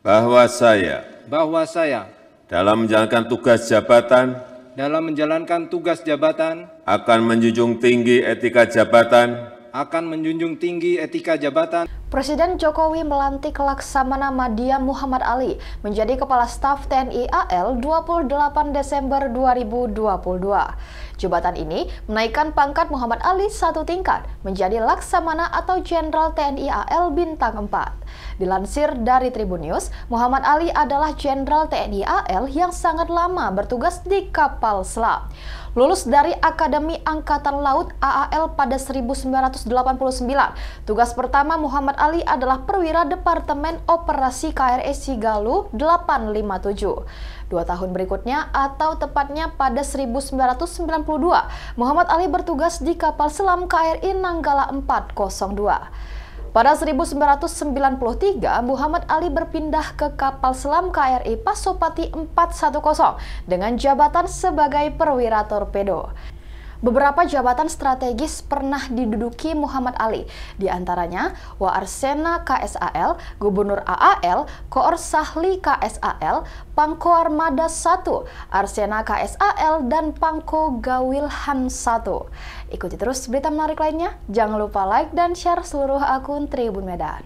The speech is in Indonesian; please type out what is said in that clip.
bahwa saya bahwa saya dalam menjalankan tugas jabatan dalam menjalankan tugas jabatan akan menjunjung tinggi etika jabatan akan menjunjung tinggi etika jabatan. Presiden Jokowi melantik Laksamana Madia Muhammad Ali menjadi Kepala Staf TNI AL 28 Desember 2022. Jabatan ini menaikkan pangkat Muhammad Ali satu tingkat menjadi Laksamana atau Jenderal TNI AL Bintang 4. Dilansir dari Tribun News, Muhammad Ali adalah Jenderal TNI AL yang sangat lama bertugas di kapal selam. Lulus dari Akademi Angkatan Laut AAL pada 1989, tugas pertama Muhammad Ali adalah perwira Departemen Operasi KRS e Sigalu 857. Dua tahun berikutnya atau tepatnya pada 1992, Muhammad Ali bertugas di kapal selam KRI Nanggala 402. Pada 1993, Muhammad Ali berpindah ke kapal selam KRI Pasopati 410 dengan jabatan sebagai perwira torpedo. Beberapa jabatan strategis pernah diduduki Muhammad Ali, di antaranya Waarsena KSAL, Gubernur AAL, Koor Sahli KSAL, Pangko Armada 1, Arsena KSAL, dan Pangko Gawilhan 1. Ikuti terus berita menarik lainnya. Jangan lupa like dan share seluruh akun Tribun Medan.